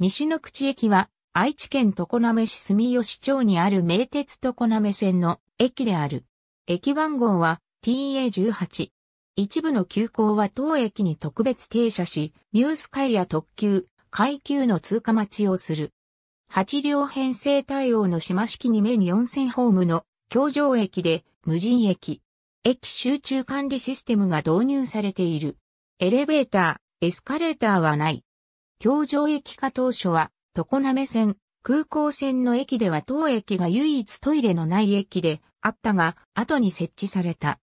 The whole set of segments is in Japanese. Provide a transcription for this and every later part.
西の口駅は、愛知県常滑市住吉町にある名鉄常滑線の駅である。駅番号は TA18。一部の急行は当駅に特別停車し、ニュース会や特急、階級の通過待ちをする。8両編成対応の島式2面4000ホームの京上駅で無人駅。駅集中管理システムが導入されている。エレベーター、エスカレーターはない。京城駅化当初は、常滑線、空港線の駅では当駅が唯一トイレのない駅であったが、後に設置された。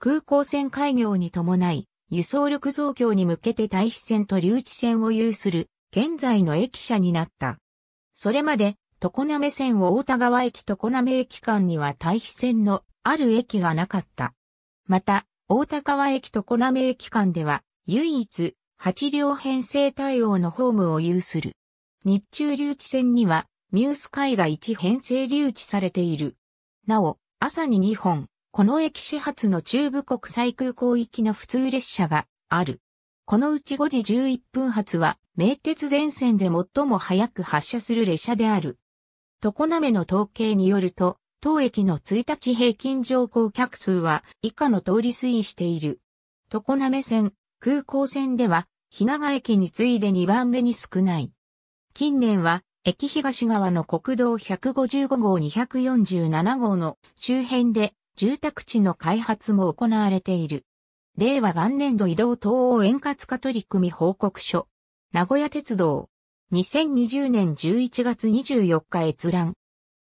空港線開業に伴い、輸送力増強に向けて対比線と留置線を有する、現在の駅舎になった。それまで、常滑線を大田川駅常滑駅間には対比線のある駅がなかった。また、大田川駅常滑駅間では、唯一、8両編成対応のホームを有する。日中留置線には、ミュース海が1編成留置されている。なお、朝に2本、この駅始発の中部国際空港行きの普通列車がある。このうち5時11分発は、名鉄全線で最も早く発車する列車である。常滑の統計によると、当駅の1日平均乗降客数は以下の通り推移している。常滑線、空港線では日長駅に次いで2番目に少ない。近年は、駅東側の国道155号247号の周辺で住宅地の開発も行われている。令和元年度移動等欧円滑化取り組み報告書。名古屋鉄道。2020年11月24日閲覧。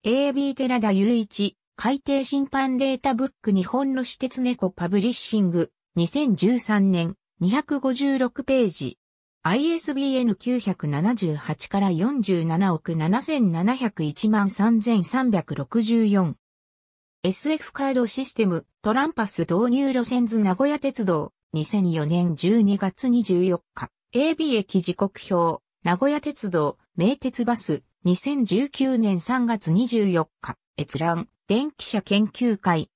AB 寺田雄一、海底審判データブック日本の私鉄猫パブリッシング、2013年256ページ。ISBN 978から47億7701万3364。SF カードシステムトランパス導入路線図名古屋鉄道2004年12月24日 AB 駅時刻表名古屋鉄道名鉄バス2019年3月24日閲覧電気車研究会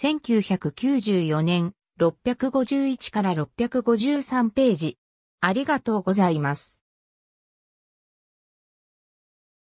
1994年651から653ページ。ありがとうございます。